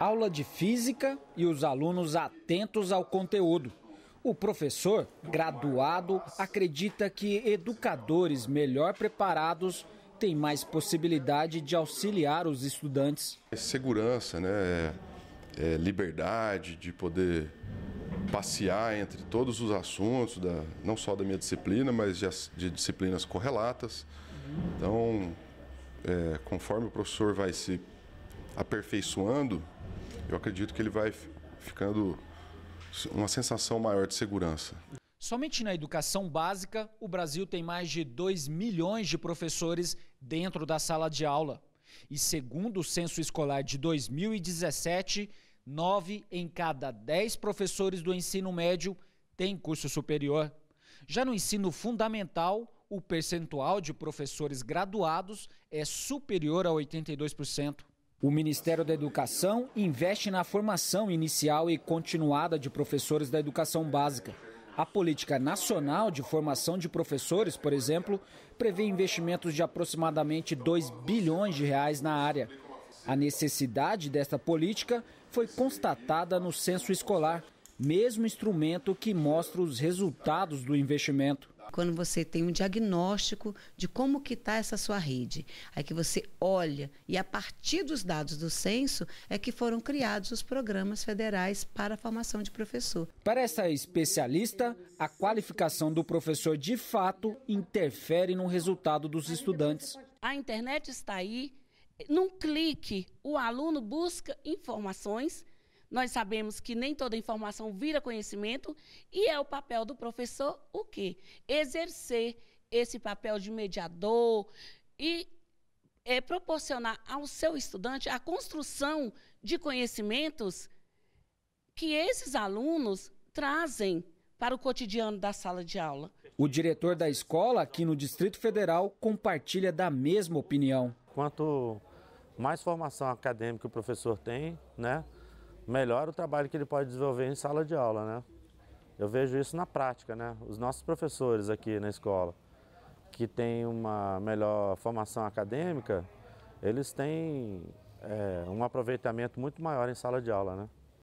Aula de física e os alunos atentos ao conteúdo. O professor, graduado, acredita que educadores melhor preparados têm mais possibilidade de auxiliar os estudantes. É segurança, né? É, é liberdade de poder passear entre todos os assuntos, da, não só da minha disciplina, mas de, de disciplinas correlatas. Então, é, conforme o professor vai se aperfeiçoando, eu acredito que ele vai ficando uma sensação maior de segurança. Somente na educação básica, o Brasil tem mais de 2 milhões de professores dentro da sala de aula. E segundo o censo escolar de 2017, 9 em cada 10 professores do ensino médio têm curso superior. Já no ensino fundamental, o percentual de professores graduados é superior a 82%. O Ministério da Educação investe na formação inicial e continuada de professores da educação básica. A Política Nacional de Formação de Professores, por exemplo, prevê investimentos de aproximadamente 2 bilhões de reais na área. A necessidade desta política foi constatada no censo escolar, mesmo instrumento que mostra os resultados do investimento. Quando você tem um diagnóstico de como que está essa sua rede, aí que você olha e a partir dos dados do censo é que foram criados os programas federais para a formação de professor. Para essa especialista, a qualificação do professor de fato interfere no resultado dos estudantes. A internet está aí, num clique, o aluno busca informações nós sabemos que nem toda informação vira conhecimento e é o papel do professor o quê? Exercer esse papel de mediador e é, proporcionar ao seu estudante a construção de conhecimentos que esses alunos trazem para o cotidiano da sala de aula. O diretor da escola aqui no Distrito Federal compartilha da mesma opinião. Quanto mais formação acadêmica o professor tem, né, melhor o trabalho que ele pode desenvolver em sala de aula, né? Eu vejo isso na prática, né? Os nossos professores aqui na escola, que têm uma melhor formação acadêmica, eles têm é, um aproveitamento muito maior em sala de aula, né?